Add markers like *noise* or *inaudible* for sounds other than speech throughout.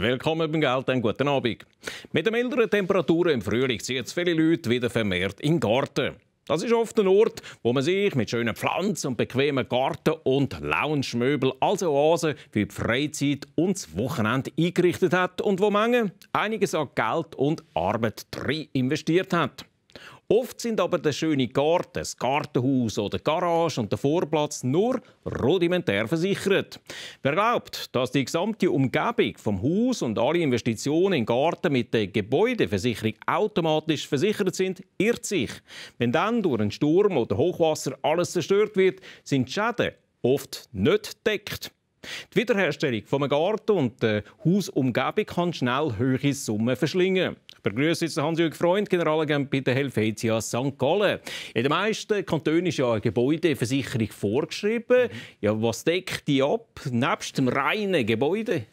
Willkommen beim Geld, einen guten Abend. Mit den milderen Temperaturen im Frühling ziehen jetzt viele Leute wieder vermehrt in den Garten. Das ist oft ein Ort, wo man sich mit schönen Pflanzen und bequemen Garten- und Lounge-Möbeln als Oase für die Freizeit und das Wochenende eingerichtet hat und wo man einiges an Geld und Arbeit drin investiert hat. Oft sind aber der schöne Garten, das Gartenhaus oder die Garage und der Vorplatz nur rudimentär versichert. Wer glaubt, dass die gesamte Umgebung vom Haus und alle Investitionen im Garten mit der Gebäudeversicherung automatisch versichert sind, irrt sich. Wenn dann durch einen Sturm oder Hochwasser alles zerstört wird, sind die Schäden oft nicht deckt. Die Wiederherstellung von Garten und der Hausumgebung kann schnell höhere Summen verschlingen. Ich begrüße jetzt Hans-Jürg Freund, Generalagent bei der Helvetia St. Gallen. In den meisten Kantonen ist ja eine Gebäudeversicherung vorgeschrieben. Ja, was deckt die ab, nebst dem reinen Gebäude?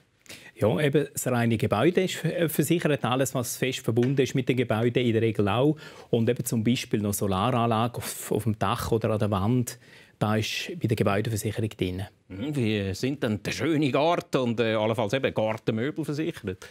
Ja, eben das reine Gebäude ist äh, versichert, alles, was fest verbunden ist mit dem Gebäude in der Regel auch. Und eben zum Beispiel noch Solaranlagen auf, auf, dem Dach oder an der Wand da ist bei der Gebäudeversicherung drin. Mhm, wie sind denn der schöne Garten und äh, allenfalls eben Gartenmöbel versichert?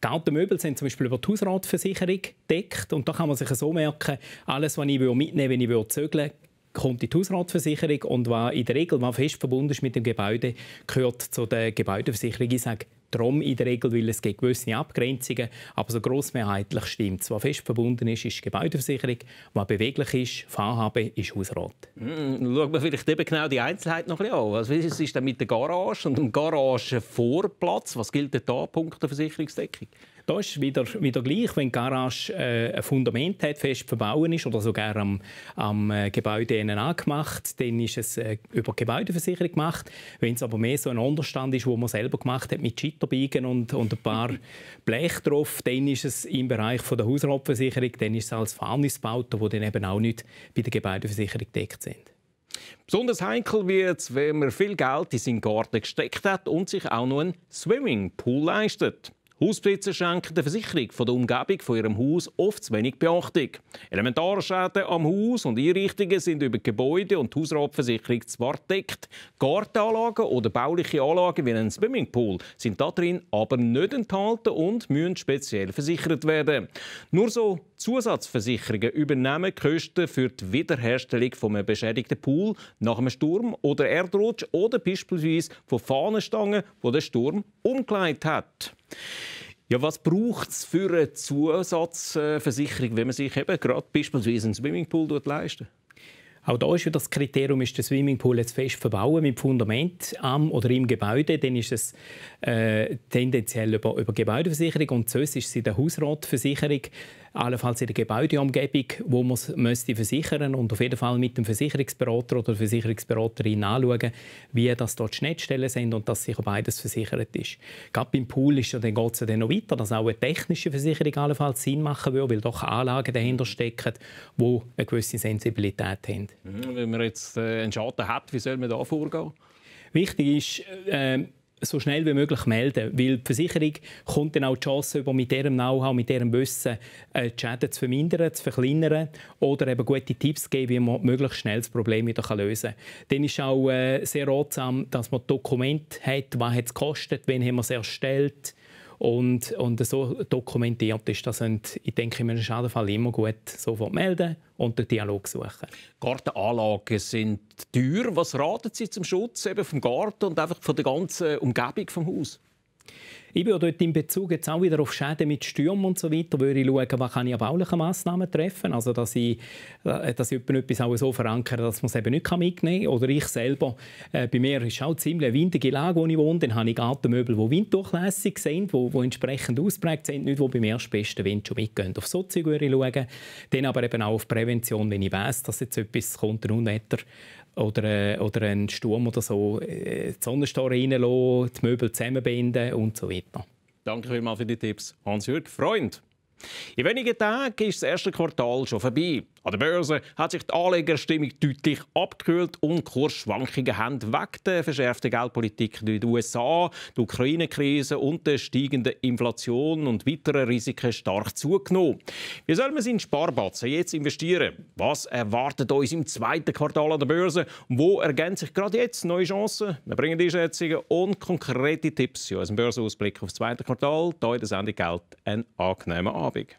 Gartenmöbel sind zum Beispiel über die Hausratversicherung gedeckt. Und da kann man sich so merken, alles, was ich mitnehmen will, wenn ich zögeln kommt in die Hausratversicherung und was in der Regel was fest verbunden ist mit dem Gebäude, gehört zu der Gebäudeversicherung. Ich sage Darum in der Regel, weil es gibt gewisse Abgrenzungen, aber so grossmehrheitlich stimmt es. Was fest verbunden ist, ist die Gebäudeversicherung. Was beweglich ist, VHB, ist Hausrat. Mm, schauen wir vielleicht eben genau die Einzelheit noch ein bisschen an. was ist denn mit der Garage und dem Garagenvorplatz? Was gilt da, Punkt der Versicherungsdeckung? Da ist wieder, wieder gleich, wenn die Garage äh, ein Fundament hat, fest verbauen ist oder sogar am, am äh, Gebäude angemacht, dann ist es äh, über die Gebäudeversicherung gemacht. Wenn es aber mehr so ein Unterstand ist, wo man selber gemacht hat mit Schitterbiegen und, und ein paar *laughs* Blech drauf, dann ist es im Bereich von der Hausraubversicherung, dann ist es als Fahrnisbauten, die dann eben auch nicht bei der Gebäudeversicherung gedeckt sind. Besonders heikel wird es, wenn man viel Geld in seinen Garten gesteckt hat und sich auch noch einen Swimmingpool leistet. Hausbesitzer schenken der Versicherung von der Umgebung von ihrem Haus oft zu wenig Beachtung. Elementarschäden am Haus und Einrichtungen sind über Gebäude und Hausratversicherung zwar deckt, Gartenanlagen oder bauliche Anlagen wie ein Swimmingpool sind darin aber nicht enthalten und müssen speziell versichert werden. Nur so Zusatzversicherungen übernehmen Kosten für die Wiederherstellung von einem beschädigten Pool nach einem Sturm oder Erdrutsch oder beispielsweise von Fahnenstangen, wo der Sturm umgeleitet hat. Ja, was braucht es für eine Zusatzversicherung, wenn man sich eben gerade beispielsweise einen Swimmingpool leistet? Auch da ist das Kriterium, ist der Swimmingpool jetzt fest verbauen mit Fundament am oder im Gebäude, dann ist es äh, tendenziell über, über Gebäudeversicherung und sonst ist es in der Hausratversicherung allenfalls in der Gebäudeumgebung, wo man müsste versichern und auf jeden Fall mit dem Versicherungsberater oder der Versicherungsberaterin anschauen, wie das dort Schnittstellen sind und dass sich beides versichert ist. Gerade beim Pool ist ja dann geht es ja dann noch weiter, dass auch eine technische Versicherung allenfalls Sinn machen würde, weil doch Anlagen dahinter stecken, die eine gewisse Sensibilität haben. Mhm, wenn man jetzt äh, einen Schaden hat, wie soll man da vorgehen? Wichtig ist, äh, so schnell wie möglich melden, weil die Versicherung kommt dann auch die Chance über mit diesem Know-how, mit ihrem Wissen äh, die Schäden zu vermindern, zu verkleinern oder eben gute Tipps zu geben, wie man möglichst schnell das Problem wieder lösen kann. Dann ist auch äh, sehr ratsam, dass man Dokumente hat, was hat es gekostet, wen haben wir es erstellt, und, und so dokumentiert ist das. Und ich denke, in einem Fall immer gut sofort melden und den Dialog suchen. Gartenanlagen sind teuer. Was raten Sie zum Schutz eben vom Garten und einfach von der ganzen Umgebung vom Haus? Ich würde dort in Bezug jetzt auch wieder auf Schäden mit Stürmen und so weiter würde ich schauen, was kann ich an baulichen Massnahmen treffen Also, dass ich, äh, dass ich etwas auch so verankere, dass man es eben nicht mitnehmen kann. Oder ich selber, äh, bei mir ist auch ziemlich windige Lage, wo ich wohne. Dann habe ich Gartenmöbel, die winddurchlässig sind, die, die entsprechend ausgeprägt sind, nicht die bei mir das beste Wind schon mitgehen. Auf so Zeug würde ich schauen. Dann aber eben auch auf Prävention, wenn ich weiß, dass jetzt etwas kommt, ein Unwetter oder, äh, oder ein Sturm oder so, äh, die Sonnenstore reinlassen, die Möbel zusammenbinden und so weiter. Reto. Danke vielmals für die Tipps, Hans-Jürg Freund. In wenigen Tagen ist das erste Quartal schon vorbei. An der Börse hat sich die Anlegerstimmung deutlich abgekühlt und Kursschwankungen haben wegen der verschärften Geldpolitik in den USA, der Ukraine-Krise und der steigenden Inflation und weiteren Risiken stark zugenommen. Wie soll man in Sparbatzen jetzt investieren? Was erwartet uns im zweiten Quartal an der Börse? Wo ergänzen sich gerade jetzt neue Chancen? Wir bringen die Schätzungen und konkrete Tipps für unseren Börsenausblick auf das zweite Quartal. Hier in der Sendung Geld einen angenehmen Abend.